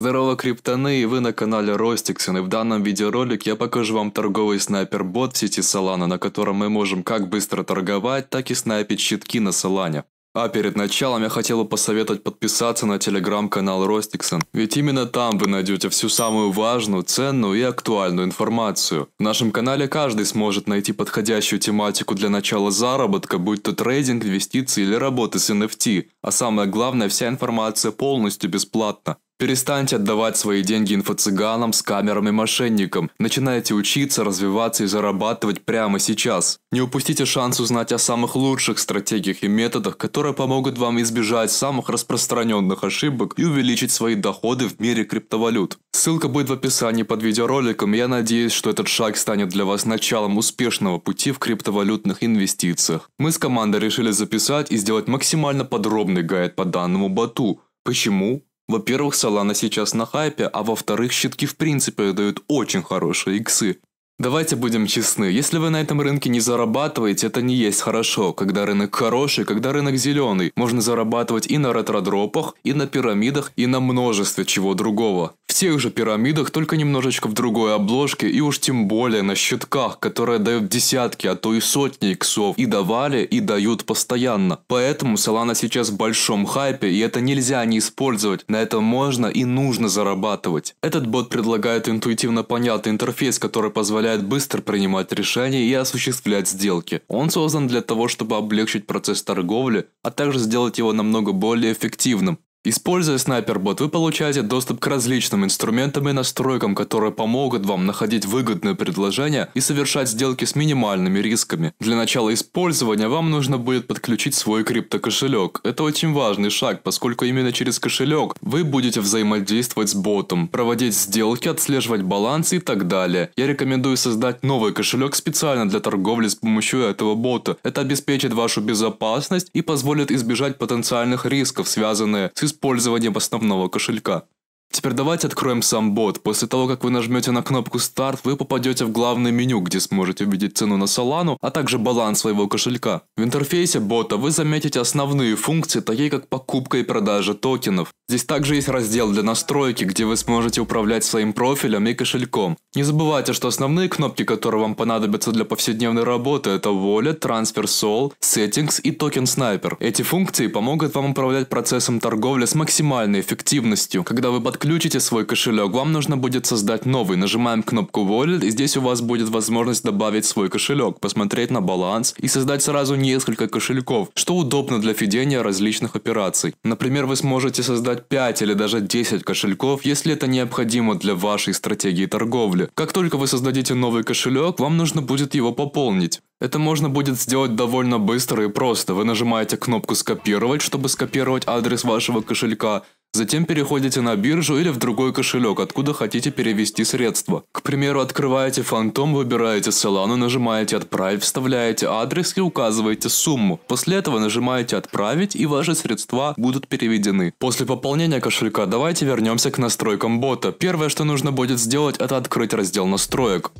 Здорово, криптоны, и вы на канале Ростиксон, и в данном видеоролике я покажу вам торговый снайпер-бот в сети Solana, на котором мы можем как быстро торговать, так и снайпить щитки на Solana. А перед началом я хотел бы посоветовать подписаться на телеграм-канал Ростиксон, ведь именно там вы найдете всю самую важную, ценную и актуальную информацию. В нашем канале каждый сможет найти подходящую тематику для начала заработка, будь то трейдинг, инвестиции или работы с NFT. А самое главное, вся информация полностью бесплатна. Перестаньте отдавать свои деньги инфо-цыганам, скамерам и мошенникам. Начинайте учиться, развиваться и зарабатывать прямо сейчас. Не упустите шанс узнать о самых лучших стратегиях и методах, которые помогут вам избежать самых распространенных ошибок и увеличить свои доходы в мире криптовалют. Ссылка будет в описании под видеороликом, я надеюсь, что этот шаг станет для вас началом успешного пути в криптовалютных инвестициях. Мы с командой решили записать и сделать максимально подробный гайд по данному боту. Почему? Во-первых, Solana сейчас на хайпе, а во-вторых, щитки в принципе дают очень хорошие иксы. Давайте будем честны, если вы на этом рынке не зарабатываете, это не есть хорошо. Когда рынок хороший, когда рынок зеленый, можно зарабатывать и на ретродропах, и на пирамидах, и на множестве чего другого. В тех же пирамидах, только немножечко в другой обложке, и уж тем более на щитках, которые дают десятки, а то и сотни иксов, и давали, и дают постоянно. Поэтому Solana сейчас в большом хайпе, и это нельзя не использовать, на этом можно и нужно зарабатывать. Этот бот предлагает интуитивно понятный интерфейс, который позволяет позволяет быстро принимать решения и осуществлять сделки. Он создан для того, чтобы облегчить процесс торговли, а также сделать его намного более эффективным. Используя снайпербот, вы получаете доступ к различным инструментам и настройкам, которые помогут вам находить выгодные предложения и совершать сделки с минимальными рисками. Для начала использования вам нужно будет подключить свой криптокошелек. Это очень важный шаг, поскольку именно через кошелек вы будете взаимодействовать с ботом, проводить сделки, отслеживать баланс и так далее. Я рекомендую создать новый кошелек специально для торговли с помощью этого бота. Это обеспечит вашу безопасность и позволит избежать потенциальных рисков, связанных с использованием использованием основного кошелька. Теперь давайте откроем сам бот. После того, как вы нажмете на кнопку «Старт», вы попадете в главное меню, где сможете увидеть цену на солану, а также баланс своего кошелька. В интерфейсе бота вы заметите основные функции, такие как покупка и продажа токенов. Здесь также есть раздел для настройки, где вы сможете управлять своим профилем и кошельком. Не забывайте, что основные кнопки, которые вам понадобятся для повседневной работы, это Wallet, Transfer Sol, Settings и Token Sniper. Эти функции помогут вам управлять процессом торговли с максимальной эффективностью, когда вы под подключите свой кошелек, вам нужно будет создать новый. Нажимаем кнопку Wallet, и здесь у вас будет возможность добавить свой кошелек, посмотреть на баланс и создать сразу несколько кошельков, что удобно для ведения различных операций. Например, вы сможете создать 5 или даже 10 кошельков, если это необходимо для вашей стратегии торговли. Как только вы создадите новый кошелек, вам нужно будет его пополнить. Это можно будет сделать довольно быстро и просто. Вы нажимаете кнопку «Скопировать», чтобы скопировать адрес вашего кошелька, Затем переходите на биржу или в другой кошелек, откуда хотите перевести средства. К примеру, открываете Фантом, выбираете Solana, нажимаете «Отправить», вставляете адрес и указываете сумму. После этого нажимаете «Отправить» и ваши средства будут переведены. После пополнения кошелька давайте вернемся к настройкам бота. Первое, что нужно будет сделать, это открыть раздел настроек.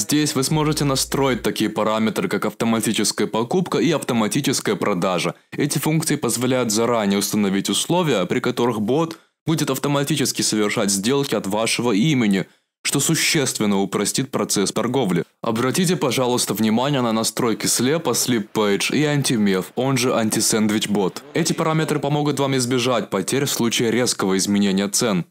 Здесь вы сможете настроить такие параметры, как автоматическая покупка и автоматическая продажа. Эти функции позволяют заранее установить условия, при которых бот будет автоматически совершать сделки от вашего имени, что существенно упростит процесс торговли. Обратите, пожалуйста, внимание на настройки слепа, sleep page и anti антимев, он же Anti-Sandwich Bot. Эти параметры помогут вам избежать потерь в случае резкого изменения цен.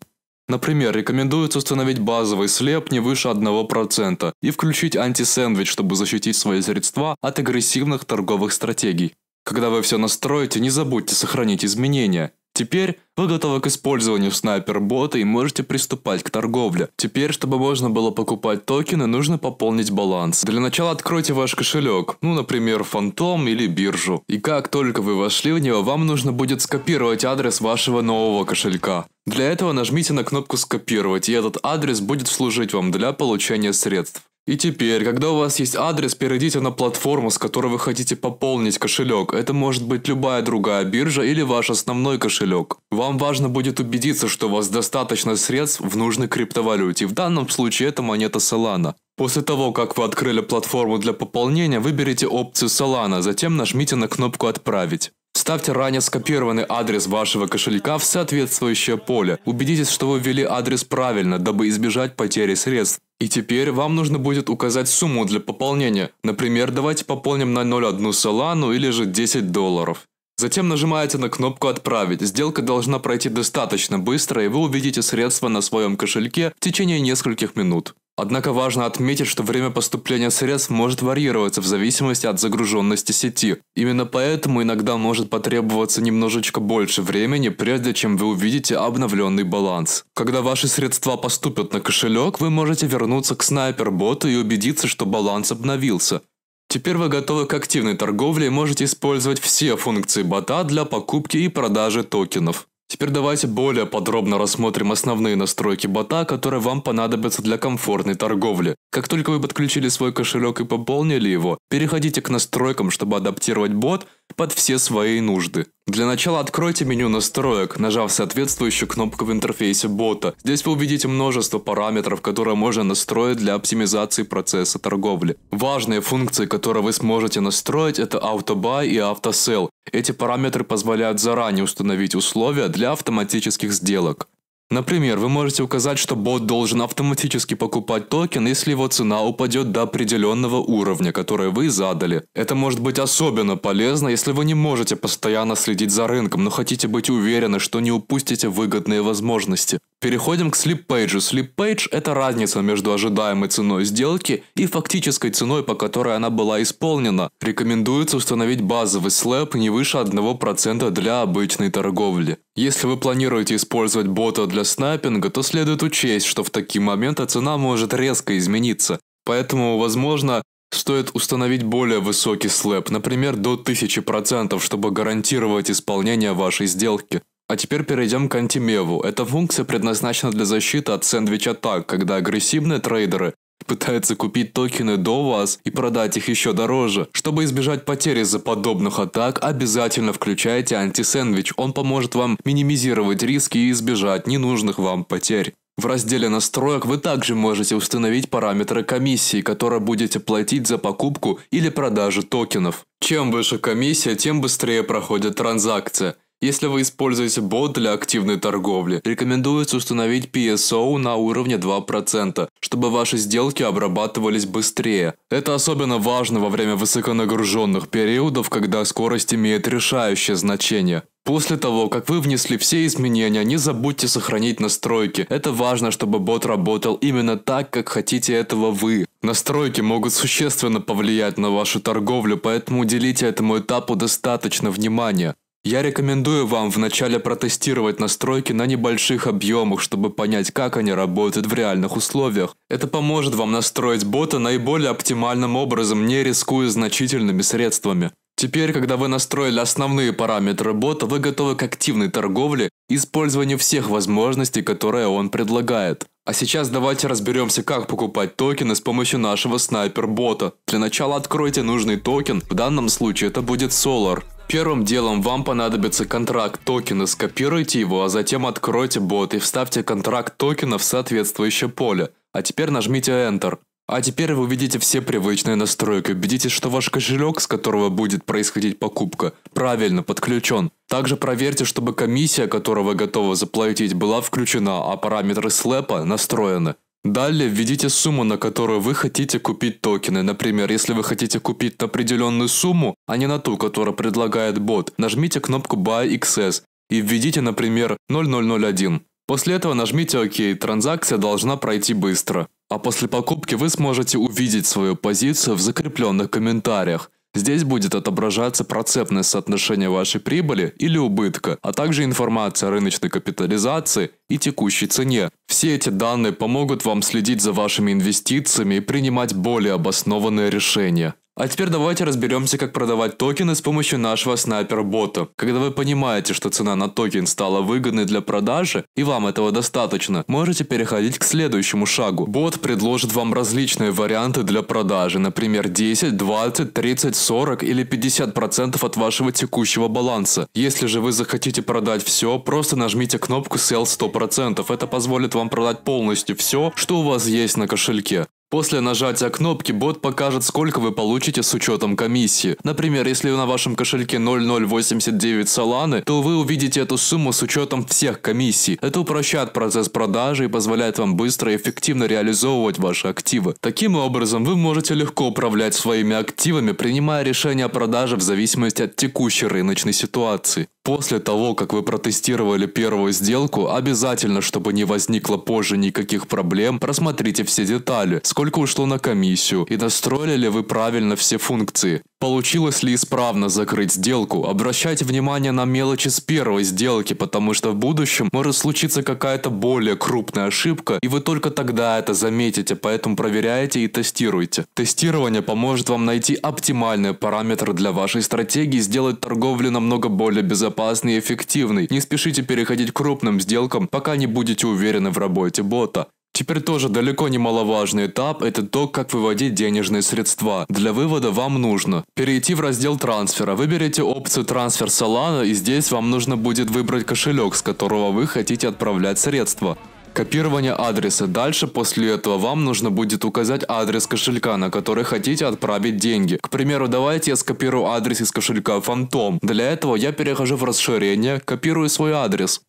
Например, рекомендуется установить базовый слеп не выше 1% и включить антисэндвич, чтобы защитить свои средства от агрессивных торговых стратегий. Когда вы все настроите, не забудьте сохранить изменения. Теперь вы готовы к использованию снайпер-бота и можете приступать к торговле. Теперь, чтобы можно было покупать токены, нужно пополнить баланс. Для начала откройте ваш кошелек, ну, например, Фантом или биржу. И как только вы вошли в него, вам нужно будет скопировать адрес вашего нового кошелька. Для этого нажмите на кнопку «Скопировать», и этот адрес будет служить вам для получения средств. И теперь, когда у вас есть адрес, перейдите на платформу, с которой вы хотите пополнить кошелек. Это может быть любая другая биржа или ваш основной кошелек. Вам важно будет убедиться, что у вас достаточно средств в нужной криптовалюте. В данном случае это монета Solana. После того, как вы открыли платформу для пополнения, выберите опцию Solana, затем нажмите на кнопку «Отправить». Вставьте ранее скопированный адрес вашего кошелька в соответствующее поле. Убедитесь, что вы ввели адрес правильно, дабы избежать потери средств. И теперь вам нужно будет указать сумму для пополнения. Например, давайте пополним на 0,1 солану или же 10 долларов. Затем нажимаете на кнопку «Отправить». Сделка должна пройти достаточно быстро, и вы увидите средства на своем кошельке в течение нескольких минут. Однако важно отметить, что время поступления средств может варьироваться в зависимости от загруженности сети. Именно поэтому иногда может потребоваться немножечко больше времени, прежде чем вы увидите обновленный баланс. Когда ваши средства поступят на кошелек, вы можете вернуться к снайпер-боту и убедиться, что баланс обновился. Теперь вы готовы к активной торговле и можете использовать все функции бота для покупки и продажи токенов. Теперь давайте более подробно рассмотрим основные настройки бота, которые вам понадобятся для комфортной торговли. Как только вы подключили свой кошелек и пополнили его, переходите к настройкам, чтобы адаптировать бот под все свои нужды. Для начала откройте меню настроек, нажав соответствующую кнопку в интерфейсе бота. Здесь вы увидите множество параметров, которые можно настроить для оптимизации процесса торговли. Важные функции, которые вы сможете настроить, это AutoBuy и AutoSell. Эти параметры позволяют заранее установить условия для автоматических сделок. Например, вы можете указать, что бот должен автоматически покупать токен, если его цена упадет до определенного уровня, который вы задали. Это может быть особенно полезно, если вы не можете постоянно следить за рынком, но хотите быть уверены, что не упустите выгодные возможности. Переходим к Sleep Page. Sleep Page – это разница между ожидаемой ценой сделки и фактической ценой, по которой она была исполнена. Рекомендуется установить базовый слэп не выше 1% для обычной торговли. Если вы планируете использовать бота для снайпинга, то следует учесть, что в такие моменты цена может резко измениться. Поэтому, возможно, Стоит установить более высокий слэп, например, до 1000%, чтобы гарантировать исполнение вашей сделки. А теперь перейдем к антимеву. Эта функция предназначена для защиты от сэндвич-атак, когда агрессивные трейдеры пытаются купить токены до вас и продать их еще дороже. Чтобы избежать потери из-за подобных атак, обязательно включайте антисэндвич. Он поможет вам минимизировать риски и избежать ненужных вам потерь. В разделе настроек вы также можете установить параметры комиссии, которые будете платить за покупку или продажу токенов. Чем выше комиссия, тем быстрее проходит транзакция. Если вы используете бот для активной торговли, рекомендуется установить PSO на уровне 2%, чтобы ваши сделки обрабатывались быстрее. Это особенно важно во время высоконагруженных периодов, когда скорость имеет решающее значение. После того, как вы внесли все изменения, не забудьте сохранить настройки. Это важно, чтобы бот работал именно так, как хотите этого вы. Настройки могут существенно повлиять на вашу торговлю, поэтому уделите этому этапу достаточно внимания. Я рекомендую вам вначале протестировать настройки на небольших объемах, чтобы понять, как они работают в реальных условиях. Это поможет вам настроить бота наиболее оптимальным образом, не рискуя значительными средствами. Теперь, когда вы настроили основные параметры бота, вы готовы к активной торговле и использованию всех возможностей, которые он предлагает. А сейчас давайте разберемся, как покупать токены с помощью нашего снайпер-бота. Для начала откройте нужный токен, в данном случае это будет Solar. Первым делом вам понадобится контракт токена, скопируйте его, а затем откройте бот и вставьте контракт токена в соответствующее поле. А теперь нажмите Enter. А теперь вы увидите все привычные настройки. Убедитесь, что ваш кошелек, с которого будет происходить покупка, правильно подключен. Также проверьте, чтобы комиссия, которую вы готовы заплатить, была включена, а параметры слэпа настроены. Далее введите сумму, на которую вы хотите купить токены. Например, если вы хотите купить на определенную сумму, а не на ту, которую предлагает бот, нажмите кнопку Buy XS и введите, например, 0001. После этого нажмите ОК, транзакция должна пройти быстро. А после покупки вы сможете увидеть свою позицию в закрепленных комментариях. Здесь будет отображаться процентное соотношение вашей прибыли или убытка, а также информация о рыночной капитализации и текущей цене. Все эти данные помогут вам следить за вашими инвестициями и принимать более обоснованные решения. А теперь давайте разберемся, как продавать токены с помощью нашего снайпер-бота. Когда вы понимаете, что цена на токен стала выгодной для продажи, и вам этого достаточно, можете переходить к следующему шагу. Бот предложит вам различные варианты для продажи, например 10, 20, 30, 40 или 50% от вашего текущего баланса. Если же вы захотите продать все, просто нажмите кнопку Sell 100%. Это позволит вам продать полностью все, что у вас есть на кошельке. После нажатия кнопки бот покажет, сколько вы получите с учетом комиссии. Например, если на вашем кошельке 0089 саланы, то вы увидите эту сумму с учетом всех комиссий. Это упрощает процесс продажи и позволяет вам быстро и эффективно реализовывать ваши активы. Таким образом, вы можете легко управлять своими активами, принимая решения о продаже в зависимости от текущей рыночной ситуации. После того, как вы протестировали первую сделку, обязательно, чтобы не возникло позже никаких проблем, просмотрите все детали, сколько ушло на комиссию и настроили ли вы правильно все функции. Получилось ли исправно закрыть сделку? Обращайте внимание на мелочи с первой сделки, потому что в будущем может случиться какая-то более крупная ошибка, и вы только тогда это заметите, поэтому проверяйте и тестируйте. Тестирование поможет вам найти оптимальные параметры для вашей стратегии и сделать торговлю намного более безопасной безопасный и эффективный. Не спешите переходить к крупным сделкам, пока не будете уверены в работе бота. Теперь тоже далеко не маловажный этап – это то, как выводить денежные средства. Для вывода вам нужно перейти в раздел трансфера. Выберите опцию «Трансфер Solana» и здесь вам нужно будет выбрать кошелек, с которого вы хотите отправлять средства копирование адреса. Дальше после этого вам нужно будет указать адрес кошелька, на который хотите отправить деньги. К примеру, давайте я скопирую адрес из кошелька Фантом. Для этого я перехожу в расширение, копирую свой адрес.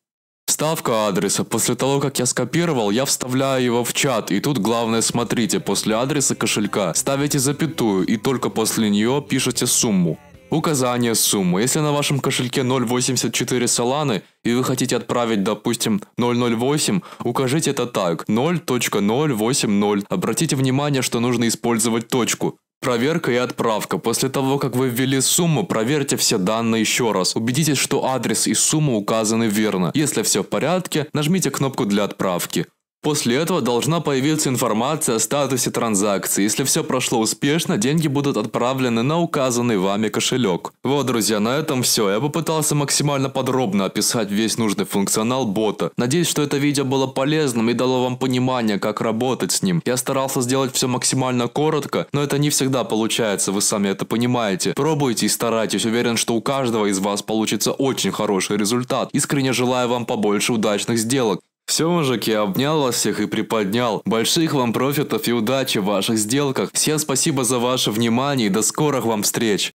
Вставка адреса. После того, как я скопировал, я вставляю его в чат. И тут главное смотрите, после адреса кошелька ставите запятую и только после нее пишите сумму. Указание суммы. Если на вашем кошельке 0.84 Solana и вы хотите отправить, допустим, 0.08, укажите это так 0.080. Обратите внимание, что нужно использовать точку. Проверка и отправка. После того, как вы ввели сумму, проверьте все данные еще раз. Убедитесь, что адрес и сумма указаны верно. Если все в порядке, нажмите кнопку для отправки. После этого должна появиться информация о статусе транзакции. Если все прошло успешно, деньги будут отправлены на указанный вами кошелек. Вот, друзья, на этом все. Я попытался максимально подробно описать весь нужный функционал бота. Надеюсь, что это видео было полезным и дало вам понимание, как работать с ним. Я старался сделать все максимально коротко, но это не всегда получается, вы сами это понимаете. Пробуйте и старайтесь, уверен, что у каждого из вас получится очень хороший результат. Искренне желаю вам побольше удачных сделок. Все, мужики, обнял вас всех и приподнял. Больших вам профитов и удачи в ваших сделках. Всем спасибо за ваше внимание и до скорых вам встреч.